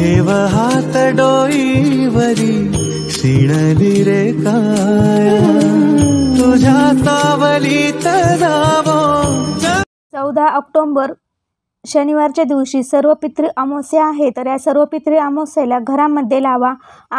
ठेव हात डोईवरी शिणली रे काय तुझ्या चौदा ऑक्टोंबर शनिवारच्या दिवशी सर्व पितृ अमावस्या आहे तर या सर्व पितृ अमावस्याला घरामध्ये लावा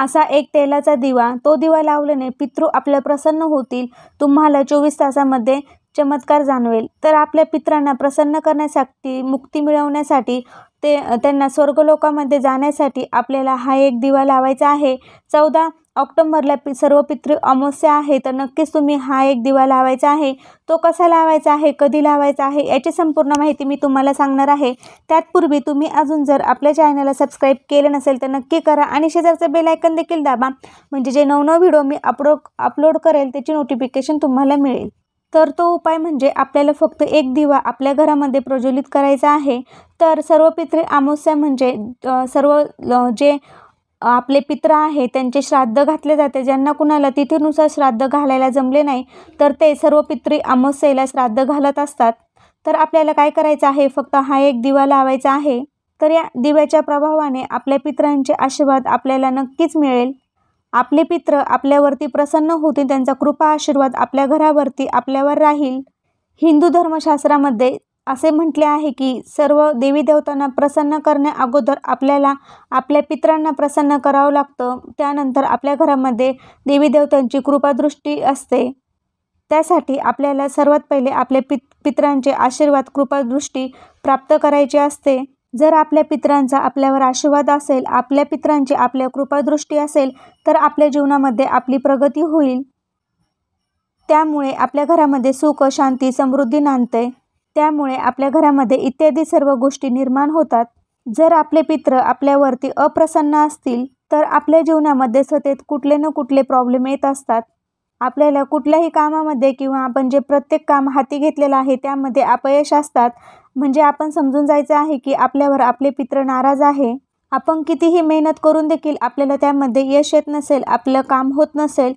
असा एक तेलाचा दिवा तो दिवा लावल्याने पितृ आपल्या प्रसन्न होतील तुम्हाला चोवीस तासामध्ये चमत्कार जाणवेल तर आपल्या पित्रांना प्रसन्न करण्यासाठी मुक्ती मिळवण्यासाठी ते त्यांना स्वर्गलोकामध्ये जाण्यासाठी आपल्याला हा एक दिवा लावायचा आहे चौदा ऑक्टोंबरला पि सर्व पितृ अमावस्या आहे तर नक्कीच तुम्ही हा एक दिवा लावायचा आहे तो कसा लावायचा आहे कधी लावायचा आहे याची संपूर्ण माहिती मी तुम्हाला सांगणार आहे त्यातपूर्वी तुम्ही अजून जर आपल्या चॅनलला सबस्क्राईब केलं नसेल तर नक्की करा आणि शेजारचं बेलायकन देखील दाबा म्हणजे जे नवनव व्हिडिओ मी अपलोड अपलोड करेल त्याची नोटिफिकेशन तुम्हाला मिळेल तर तो उपाय म्हणजे आपल्याला फक्त एक दिवा आपल्या घरामध्ये प्रज्वलित करायचा आहे तर सर्व पितृ अमावस्या म्हणजे सर्व जे आपले पित्र आहे त्यांचे श्राद्ध घातले जाते ज्यांना कुणाला तिथीनुसार श्राद्ध घालायला जमले नाही तर ते सर्व पितृ अमावस्येला श्राद्ध घालत असतात तर आपल्याला काय करायचं आहे फक्त हा एक दिवा लावायचा आहे तर या दिव्याच्या प्रभावाने आपल्या पित्रांचे आशीर्वाद आपल्याला नक्कीच मिळेल आपले पित्र आपल्यावरती प्रसन्न होतील त्यांचा कृपा आशीर्वाद आपल्या घरावरती आपल्यावर राहील हिंदू धर्मशास्त्रामध्ये असे म्हटले आहे की सर्व देवी देवतांना प्रसन्न करण्या अगोदर आपल्याला आपल्या पित्रांना प्रसन्न करावं लागतं त्यानंतर आपल्या घरामध्ये देवी देवतांची कृपादृष्टी असते त्यासाठी आपल्याला सर्वात पहिले आपले पित पित्रांचे आशीर्वाद कृपादृष्टी प्राप्त करायची असते जर आपल्या पित्रांचा आपल्यावर आशीर्वाद असेल आपल्या पित्रांची आपल्या कृपादृष्टी असेल तर आपल्या जीवनामध्ये आपली प्रगती होईल त्यामुळे आपल्या घरामध्ये सुख शांती समृद्धी नांदते त्यामुळे आपल्या घरामध्ये इत्यादी सर्व गोष्टी निर्माण होतात जर आपले पित्र आपल्यावरती अप्रसन्न असतील तर आपल्या जीवनामध्ये सतत कुठले न कुठले प्रॉब्लेम येत असतात आपल्याला कुठल्याही कामामध्ये किंवा आपण जे प्रत्येक काम हाती घेतलेलं आहे त्यामध्ये अपयश असतात म्हणजे आपण समजून जायचं आहे की आपल्यावर आपले पित्र नाराज आहे आपण कितीही मेहनत करून देखील आपल्याला त्यामध्ये यश येत नसेल आपलं काम होत नसेल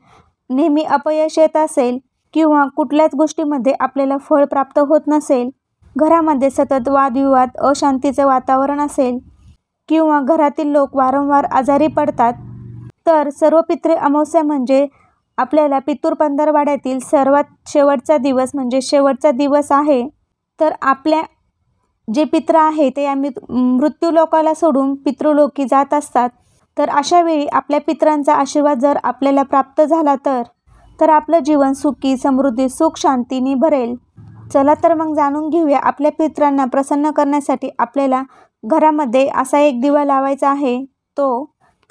नेहमी अपयश येत असेल किंवा कुठल्याच गोष्टीमध्ये आपल्याला फळ प्राप्त होत नसेल घरामध्ये सतत वादविवाद अशांतीचं वातावरण असेल किंवा घरातील लोक वारंवार आजारी पडतात तर सर्व पित्रे अमावस्या म्हणजे आपल्याला पितूर पंधरवाड्यातील सर्वात शेवटचा दिवस म्हणजे शेवटचा दिवस आहे तर आपल्या जे पित्र आहे ते या मृत्यूलोकाला सोडून पितृलोकी जात असतात तर अशावेळी आपल्या पित्रांचा आशीर्वाद जर आपल्याला प्राप्त झाला तर तर आपलं जीवन सुखी समृद्धी सुख शांतीने भरेल चला तर मग जाणून घेऊया आपल्या पित्रांना प्रसन्न करण्यासाठी आपल्याला घरामध्ये असा एक दिवा लावायचा आहे तो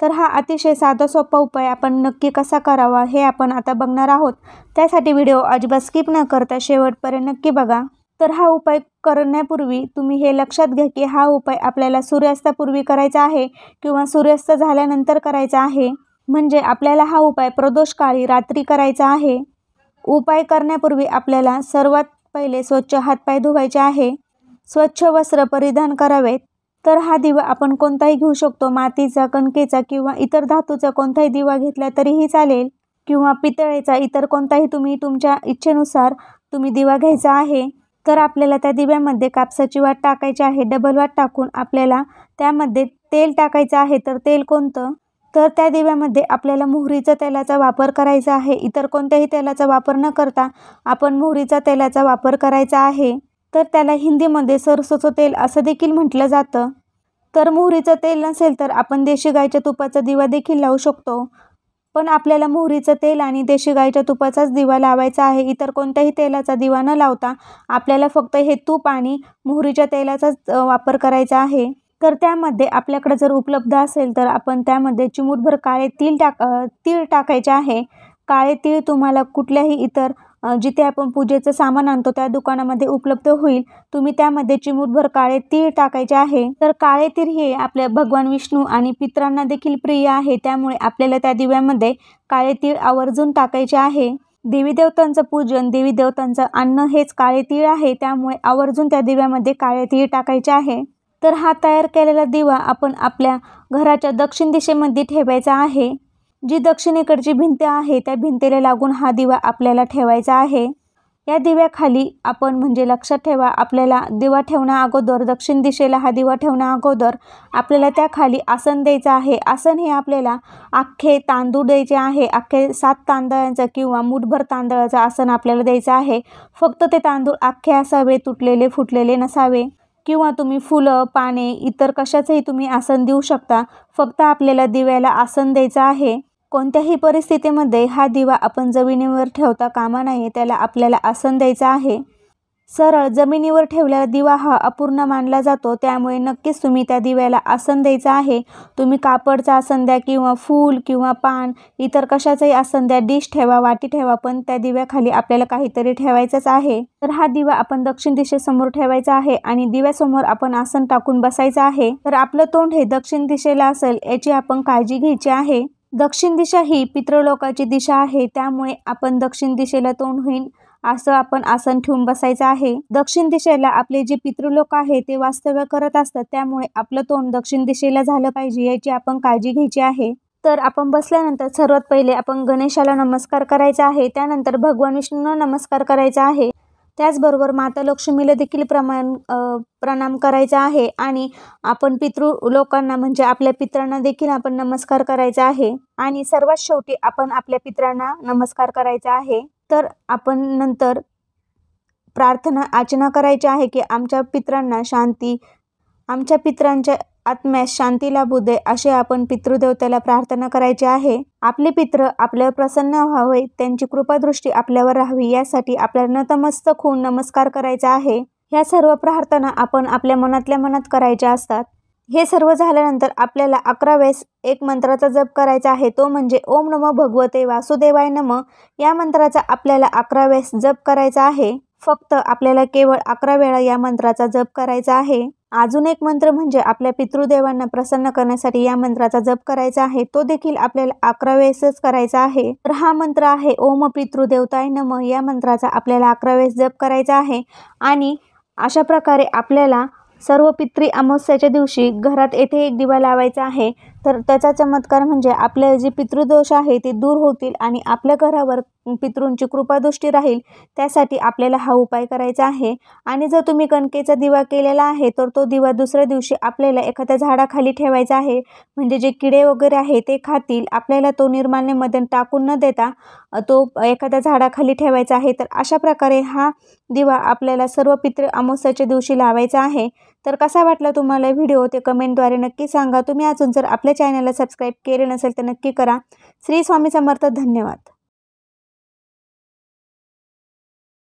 तर हा अतिशय साधा सोपा उपाय आपण नक्की कसा करावा हे आपण आता बघणार आहोत त्यासाठी व्हिडिओ अजिबात स्किप न करता शेवटपर्यंत नक्की बघा तर हा उपाय करण्यापूर्वी तुम्ही हे लक्षात घ्या की हा उपाय आपल्याला सूर्यास्तापूर्वी करायचा आहे किंवा सूर्यास्त झाल्यानंतर करायचा आहे म्हणजे आपल्याला हा उपाय प्रदोषकाळी रात्री करायचा आहे उपाय करण्यापूर्वी आपल्याला सर्वात पहिले स्वच्छ हातपाय धुवायचे आहे स्वच्छ वस्त्र परिधान करावेत तर हा दिवा आपण कोणताही घेऊ शकतो मातीचा कणकेचा किंवा इतर धातूचा कोणताही दिवा घेतला तरीही चालेल किंवा पितळेचा इतर कोणताही तुम्ही तुमच्या इच्छेनुसार तुम्ही दिवा घ्यायचा आहे तर आपल्याला त्या दिव्यामध्ये कापसाची वाट टाकायची आहे डबल वाट टाकून आपल्याला त्यामध्ये तेल टाकायचं आहे तर तेल कोणतं तर त्या दिव्यामध्ये आपल्याला मोहरीचा तेलाचा वापर करायचा आहे इतर कोणत्याही तेलाचा वापर न करता आपण मोहरीचा तेलाचा वापर करायचा आहे तर त्याला हिंदीमध्ये सरसोचं तेल असं देखील म्हटलं जातं तर मोहरीचं तेल नसेल तर आपण देशी गायच्या तुपाचा दिवा देखील लावू शकतो पण आपल्याला मोहरीचं तेल आणि देशी गायच्या तुपाचाच दिवा लावायचा आहे इतर कोणत्याही तेलाचा दिवा न लावता आपल्याला फक्त हे तूप आणि मोहरीच्या तेलाचाच वापर करायचा आहे तर त्यामध्ये आपल्याकडे जर उपलब्ध असेल तर आपण त्यामध्ये चिमूटभर काळे तीळ टाक तीळ टाकायचे आहे काळे तीळ तुम्हाला कुठल्याही इतर जिथे आपण पूजेचं सामान आणतो त्या दुकानामध्ये उपलब्ध होईल तुम्ही त्यामध्ये चिमूटभर काळे तीळ टाकायचे आहे तर काळे तीळ हे आपल्या भगवान विष्णू आणि पित्रांना देखील प्रिय आहे त्यामुळे आपल्याला त्या दिव्यामध्ये काळे तीळ आवर्जून टाकायचे आहे देवी देवतांचं पूजन देवी देवतांचं अन्न हेच काळे तीळ आहे त्यामुळे आवर्जून त्या दिव्यामध्ये काळे तीळ टाकायचे आहे तर हा तयार केलेला दिवा आपण आपल्या घराच्या दक्षिण दिशेमध्ये ठेवायचा आहे जी दक्षिणेकडची भिंत आहे त्या भिंतीला लागून हा दिवा आपल्याला ठेवायचा आहे या दिव्याखाली आपण म्हणजे लक्षात ठेवा आपल्याला दिवा ठेवण्या अगोदर दक्षिण दिशेला हा दिवा ठेवण्या अगोदर आपल्याला त्याखाली आसन द्यायचं आहे आसन हे आपल्याला अख्खे तांदूळ द्यायचे आहे अख्खे सात तांदळांचं किंवा मुठभर तांदळाचं आसन आपल्याला द्यायचं आहे फक्त ते तांदूळ अख्खे असावे तुटलेले फुटलेले नसावे किंवा तुम्ही फुलं पाने इतर कशाचंही तुम्ही आसन देऊ शकता फक्त आपल्याला दिव्याला आसन द्यायचं आहे कोणत्याही परिस्थितीमध्ये हा दिवा आपण जमिनीवर ठेवता कामा नाही त्याला आपल्याला आसन द्यायचं आहे सरळ जमिनीवर ठेवलेला दिवा हा अपूर्ण मानला जातो त्यामुळे नक्कीच तुम्ही त्या दिव्याला आसन द्यायचं आहे तुम्ही कापडचं आसन द्या किंवा फूल किंवा पान इतर कशाचंही आसन द्या डिश ठेवा वाटी ठेवा पण त्या दिव्याखाली आपल्याला काहीतरी ठेवायचंच आहे तर हा दिवा आपण दक्षिण दिशेसमोर ठेवायचा आहे आणि दिव्यासमोर आपण आसन टाकून बसायचं आहे तर आपलं तोंड हे दक्षिण दिशेला असेल याची आपण काळजी घ्यायची आहे दक्षिण दिशा ही पितृलोकाची दिशा आहे त्यामुळे आपण दक्षिण दिशेला तोंड होईल असं आपण आसन ठेवून बसायचं आहे दक्षिण दिशेला आपले जे पितृलोक आहे ते वास्तव्य करत असतात त्यामुळे आपलं तोंड दक्षिण दिशेला झालं पाहिजे याची आपण काळजी घ्यायची आहे तर आपण बसल्यानंतर सर्वात पहिले आपण गणेशाला नमस्कार करायचा आहे त्यानंतर भगवान विष्णूंना नमस्कार करायचा आहे त्याचबरोबर माता लक्ष्मीला देखील प्रमाण प्रणाम करायचा आहे आणि आपण पितृ लोकांना म्हणजे आपल्या पित्रांना देखील आपण नमस्कार करायचा आहे आणि सर्वात शेवटी आपण आपल्या पित्रांना नमस्कार करायचा आहे तर आपण नंतर प्रार्थना अर्चना करायची आहे की आमच्या पित्रांना शांती आमच्या पित्रांच्या आत्म्यास शांती लाभू दे असे आपण पितृदेवतेला प्रार्थना करायची आहे आपले पित्र आपल्यावर प्रसन्न व्हावे त्यांची कृपादृष्टी आपल्यावर राहावी यासाठी आपल्याला नतमस्तक होऊन नमस्कार करायचा आहे ह्या सर्व प्रार्थना आपण आपल्या मनातल्या मनात करायच्या असतात हे सर्व झाल्यानंतर आपल्याला अकरा वेळेस एक मंत्राचा जप करायचा आहे तो म्हणजे ओम नमो भगवते वासुदेवाय नम या मंत्राचा आपल्याला अकरा वेळेस जप करायचा आहे फक्त आपल्याला केवळ अकरा वेळा या मंत्राचा जप करायचा आहे अजून एक मंत्र म्हणजे आपल्या पितृदेवांना प्रसन्न करण्यासाठी या मंत्राचा जप करायचा आहे तो देखील आपल्याला अकरा वेळेसच करायचा आहे तर हा मंत्र आहे ओम पितृदेवताय नम या मंत्राचा आपल्याला अकरा वेळेस जप करायचा आहे आणि अशा प्रकारे आपल्याला सर्व पितृ अमावस्याच्या दिवशी घरात येथे एक दिवा लावायचा आहे तर त्याचा चमत्कार म्हणजे आपले जे पितृदोष आहे ते दूर होतील आणि आपल्या घरावर पितृंची कृपादृष्टी राहील त्यासाठी आपल्याला हा उपाय करायचा आहे आणि जर तुम्ही कणकेचा दिवा केलेला आहे तर तो दिवा दुसऱ्या दिवशी आपल्याला एखाद्या झाडाखाली ठेवायचा आहे म्हणजे जे किडे वगैरे आहे ते खातील आपल्याला तो निर्माल्यमध्ये टाकून न देता तो एखाद्या झाडाखाली ठेवायचा आहे तर अशा प्रकारे हा दिवा आपल्याला सर्व पितृ अमावस्याच्या दिवशी लावायचा आहे तर कसा वाटला तुम्हाला व्हिडिओ ते कमेंटद्वारे नक्की सांगा तुम्ही अजून जर आपल्या चॅनलला सबस्क्राईब केले नसेल तर नक्की करा श्री स्वामी समर्थ धन्यवाद